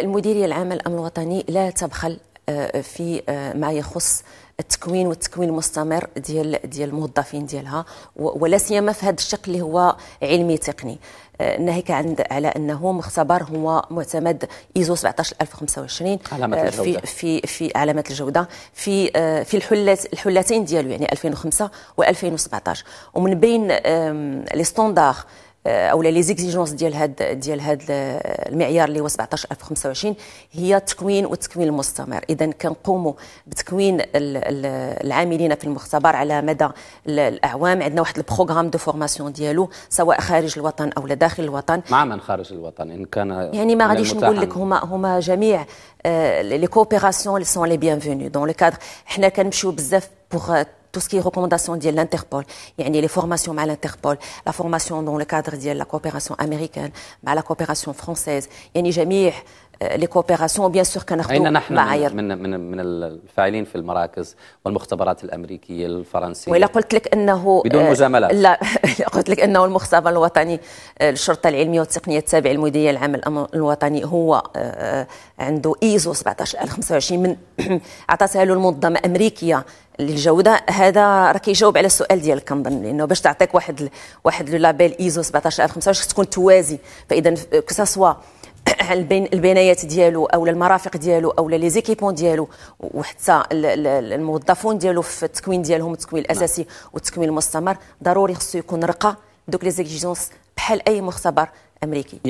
المديريه العامه للامن الوطني لا تبخل آه، في آه، ما يخص التكوين والتكوين المستمر ديال ديال الموظفين ديالها ولا سيما في هذا الشق اللي هو علمي تقني آه، ناهيك عند على انه مختبر هو معتمد ايزو 17025 الجوده في في في علامات الجوده في في الحلات الحلتين ديالو يعني 2005 و2017 ومن بين لي ستوندار او لي زيكزيجونس ديال هاد ديال هاد المعيار اللي هو 17025 هي التكوين والتكوين المستمر اذا كنقوموا بتكوين العاملين في المختبر على مدى الاعوام عندنا واحد البروغرام دو فورماسيون ديالو سواء خارج الوطن او داخل الوطن مع من خارج الوطن ان كان يعني ما غاديش نقول لك هما هما جميع لي كوبيراسيون لي سون لي بيانفوني دون لو كادر حنا كنمشيو بزاف بوغ tout ce qui est recommandation de l'Interpol, les formations à l'Interpol, la formation dans le cadre de la coopération américaine, la coopération française, a jamais... لكوبيراسيون بيان سور كنخدموا نحن معايير من من من الفاعلين في المراكز والمختبرات الامريكيه الفرنسيه والا قلت لك انه بدون آه، مجاملات لا قلت لك انه المختبر الوطني آه، الشرطه العلميه والتقنيه التابع للمديريه العامه للامن الوطني هو آه، عنده ايزو 17025 من عطاتها له المنظمه امريكيه للجوده هذا راه كيجاوب على السؤال ديالك كنظن لانه باش تعطيك واحد واحد لو لابيل ايزو 17025 تكون توازي فاذا كساسوا البنايات ديالو او المرافق ديالو او لي زيكيبون ديالو وحتى الموظفون ديالو في التكوين ديالهم التكوين نعم. الاساسي والتكوين المستمر ضروري خصو يكون رقى دوك لي بحال اي مختبر امريكي